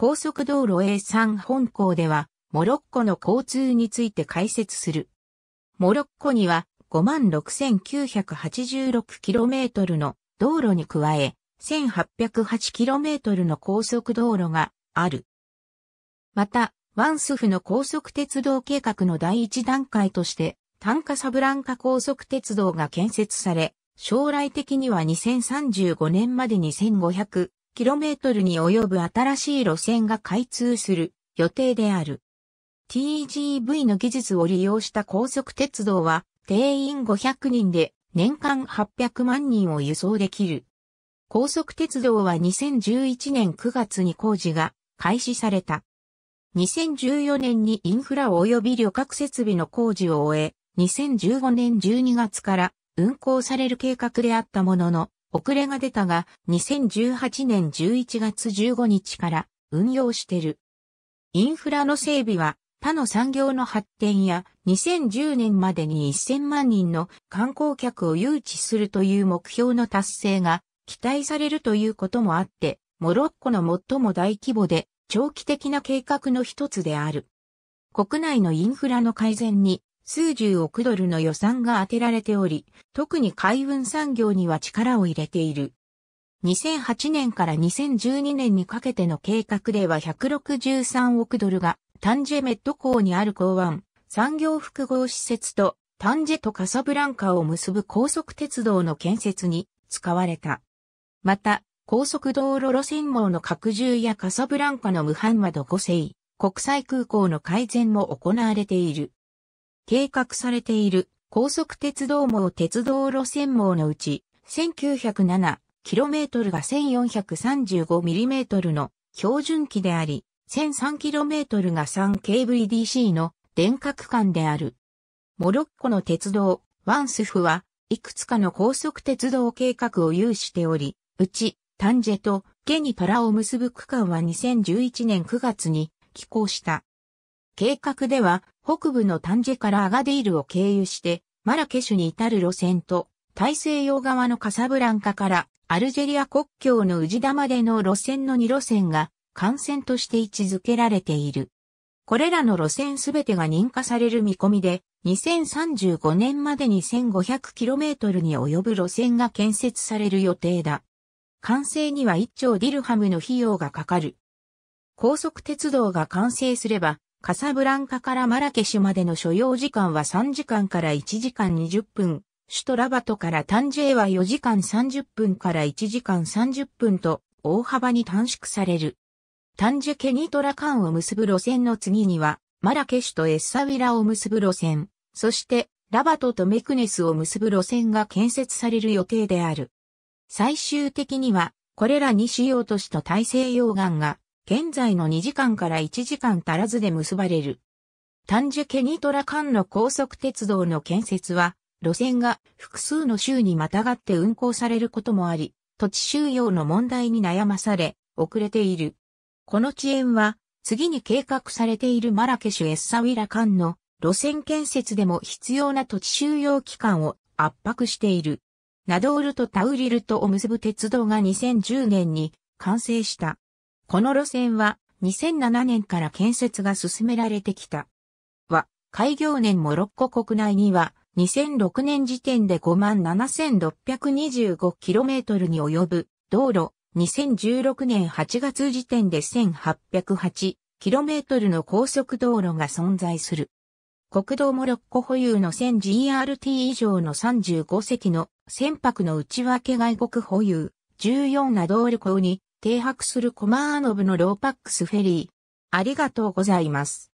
高速道路 A3 本校では、モロッコの交通について解説する。モロッコには 56,986km の道路に加え、1808km の高速道路がある。また、ワンスフの高速鉄道計画の第一段階として、単価サブランカ高速鉄道が建設され、将来的には2035年までに5 0 0 km に及ぶ新しい路線が開通する予定である。TGV の技術を利用した高速鉄道は定員500人で年間800万人を輸送できる。高速鉄道は2011年9月に工事が開始された。2014年にインフラ及び旅客設備の工事を終え、2015年12月から運行される計画であったものの、遅れが出たが、2018年11月15日から運用してる。インフラの整備は他の産業の発展や2010年までに1000万人の観光客を誘致するという目標の達成が期待されるということもあって、モロッコの最も大規模で長期的な計画の一つである。国内のインフラの改善に数十億ドルの予算が当てられており、特に海運産業には力を入れている。2008年から2012年にかけての計画では163億ドルがタンジェメット港にある港湾、産業複合施設とタンジェとカサブランカを結ぶ高速鉄道の建設に使われた。また、高速道路路線網の拡充やカサブランカのムハンマド5世、国際空港の改善も行われている。計画されている高速鉄道網鉄道路線網のうち 1907km が 1435mm の標準機であり 1003km が 3KVDC の電化区間である。モロッコの鉄道ワンスフはいくつかの高速鉄道計画を有しており、うちタンジェとケニパラを結ぶ区間は2011年9月に起工した。計画では北部のタンジェからアガディールを経由して、マラケシュに至る路線と、大西洋側のカサブランカからアルジェリア国境の治田までの路線の2路線が幹線として位置づけられている。これらの路線すべてが認可される見込みで、2035年までに 1500km に及ぶ路線が建設される予定だ。完成には1兆ディルハムの費用がかかる。高速鉄道が完成すれば、カサブランカからマラケシュまでの所要時間は3時間から1時間20分、首都ラバトからタンジェは4時間30分から1時間30分と大幅に短縮される。タンジェケニトラ間を結ぶ路線の次には、マラケシュとエッサウィラを結ぶ路線、そしてラバトとメクネスを結ぶ路線が建設される予定である。最終的には、これら西洋都市と大西洋岸が現在の2時間から1時間足らずで結ばれる。タンジェケニトラ間の高速鉄道の建設は、路線が複数の州にまたがって運行されることもあり、土地収容の問題に悩まされ、遅れている。この遅延は、次に計画されているマラケシュ・エッサウィラ間の路線建設でも必要な土地収容期間を圧迫している。ナドールとタウリルとを結ぶ鉄道が2010年に完成した。この路線は2007年から建設が進められてきた。は、開業年モロッコ国内には2006年時点で 57,625km に及ぶ道路、2016年8月時点で 1,808km の高速道路が存在する。国道モロッコ保有の 1000GRT 以上の35隻の船舶の内訳外国保有、14な道路港に停泊するコマーノブのローパックスフェリー。ありがとうございます。